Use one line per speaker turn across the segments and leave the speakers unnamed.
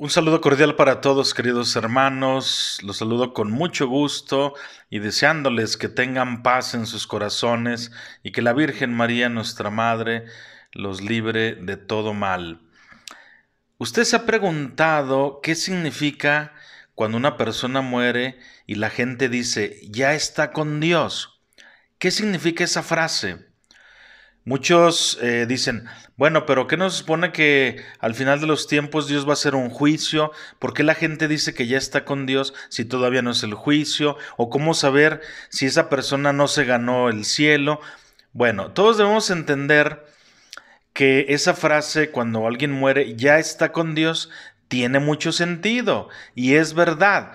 Un saludo cordial para todos, queridos hermanos. Los saludo con mucho gusto y deseándoles que tengan paz en sus corazones y que la Virgen María, nuestra Madre, los libre de todo mal. Usted se ha preguntado qué significa cuando una persona muere y la gente dice, ya está con Dios. ¿Qué significa esa frase? Muchos eh, dicen, bueno, pero ¿qué nos supone que al final de los tiempos Dios va a hacer un juicio? ¿Por qué la gente dice que ya está con Dios si todavía no es el juicio? ¿O cómo saber si esa persona no se ganó el cielo? Bueno, todos debemos entender que esa frase cuando alguien muere ya está con Dios tiene mucho sentido y es verdad.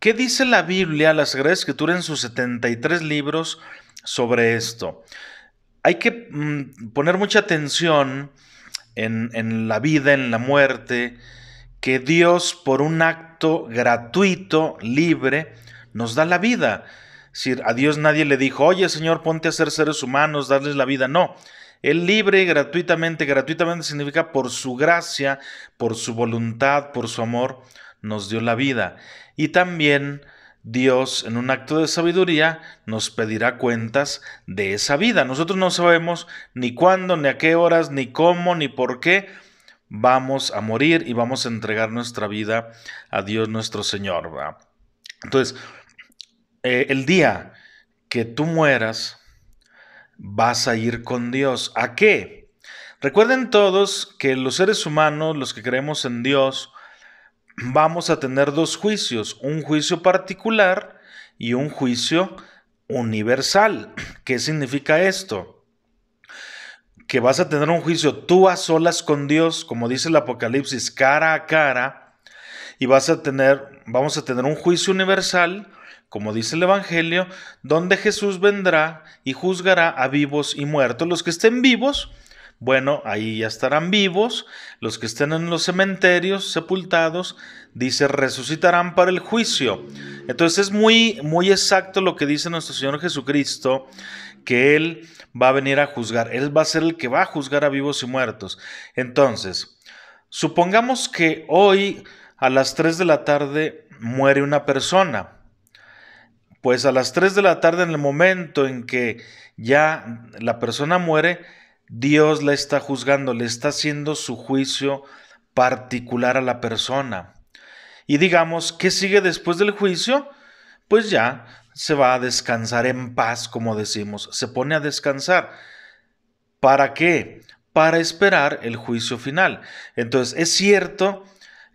¿Qué dice la Biblia, la Sagrada Escritura en sus 73 libros sobre esto? hay que mm, poner mucha atención en, la vida, en la muerte, que Dios por un acto gratuito, libre, nos da la vida. decir, a Dios nadie le dijo, oye Señor, ponte a ser seres humanos, darles la vida. No, Él libre gratuitamente, gratuitamente significa por su gracia, por su voluntad, por su amor, nos dio la vida. Y también Dios, en un acto de sabiduría, nos pedirá cuentas de esa vida. Nosotros no sabemos ni cuándo, ni a qué horas, ni cómo, ni por qué vamos a morir y vamos a entregar nuestra vida a Dios nuestro Señor. Entonces, eh, el día que tú mueras, vas a ir con Dios. ¿A qué? Recuerden todos que los seres humanos, los que creemos en Dios, vamos a tener dos juicios, un juicio particular y un juicio universal. ¿Qué significa esto? Que vas a tener un juicio tú a solas con Dios, como dice el Apocalipsis, cara a cara, y vas a tener, vamos a tener un juicio universal, como dice el Evangelio, donde Jesús vendrá y juzgará a vivos y muertos. Los que estén vivos, bueno, ahí ya estarán vivos, los que estén en los cementerios, sepultados, dice, resucitarán para el juicio. Entonces es muy, muy exacto lo que dice nuestro Señor Jesucristo, que Él va a venir a juzgar, Él va a ser el que va a juzgar a vivos y muertos. Entonces, supongamos que hoy a las 3 de la tarde muere una persona. Pues a las 3 de la tarde, en el momento en que ya la persona muere, Dios la está juzgando, le está haciendo su juicio particular a la persona. Y digamos, ¿qué sigue después del juicio? Pues ya se va a descansar en paz, como decimos, se pone a descansar. ¿Para qué? Para esperar el juicio final. Entonces, es cierto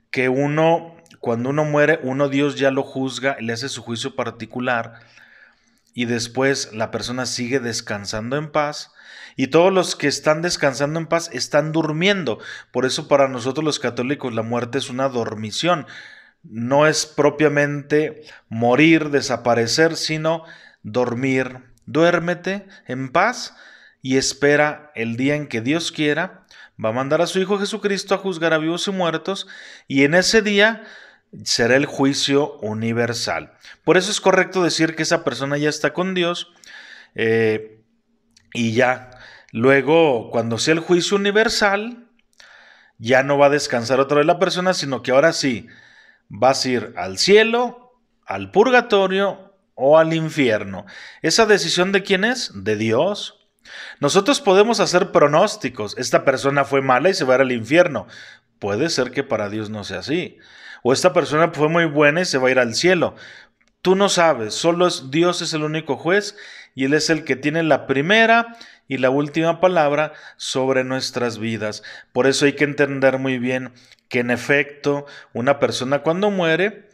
que uno, cuando uno muere, uno Dios ya lo juzga, le hace su juicio particular, y después la persona sigue descansando en paz. Y todos los que están descansando en paz están durmiendo. Por eso para nosotros los católicos la muerte es una dormición. No es propiamente morir, desaparecer, sino dormir. Duérmete en paz y espera el día en que Dios quiera. Va a mandar a su Hijo Jesucristo a juzgar a vivos y muertos. Y en ese día será el juicio universal. Por eso es correcto decir que esa persona ya está con Dios eh, y ya. Luego, cuando sea el juicio universal, ya no va a descansar otra vez la persona, sino que ahora sí, vas a ir al cielo, al purgatorio o al infierno. ¿Esa decisión de quién es? De Dios. Nosotros podemos hacer pronósticos. Esta persona fue mala y se va a ir al infierno. Puede ser que para Dios no sea así o esta persona fue muy buena y se va a ir al cielo. Tú no sabes, solo Dios es el único juez y Él es el que tiene la primera y la última palabra sobre nuestras vidas. Por eso hay que entender muy bien que en efecto una persona cuando muere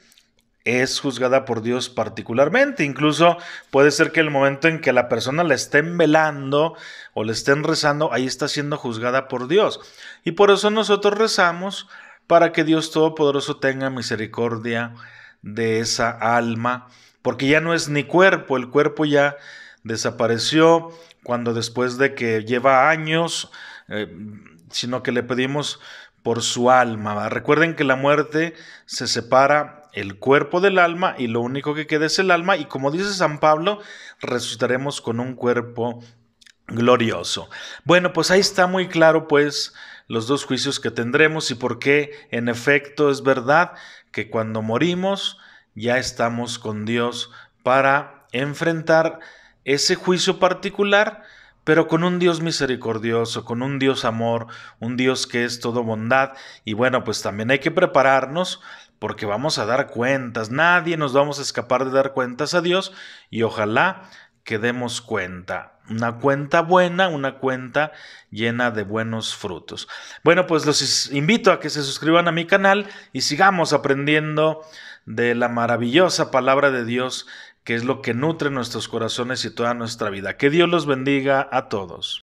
es juzgada por Dios particularmente. Incluso puede ser que el momento en que la persona la estén velando o le estén rezando, ahí está siendo juzgada por Dios. Y por eso nosotros rezamos para que Dios Todopoderoso tenga misericordia de esa alma, porque ya no es ni cuerpo, el cuerpo ya desapareció cuando después de que lleva años, eh, sino que le pedimos por su alma. Recuerden que la muerte se separa el cuerpo del alma y lo único que queda es el alma y como dice San Pablo, resucitaremos con un cuerpo glorioso. Bueno, pues ahí está muy claro pues los dos juicios que tendremos y por qué en efecto es verdad que cuando morimos ya estamos con Dios para enfrentar ese juicio particular, pero con un Dios misericordioso, con un Dios amor, un Dios que es todo bondad. Y bueno, pues también hay que prepararnos porque vamos a dar cuentas, nadie nos vamos a escapar de dar cuentas a Dios y ojalá que demos cuenta. Una cuenta buena, una cuenta llena de buenos frutos. Bueno, pues los invito a que se suscriban a mi canal y sigamos aprendiendo de la maravillosa palabra de Dios, que es lo que nutre nuestros corazones y toda nuestra vida. Que Dios los bendiga a todos.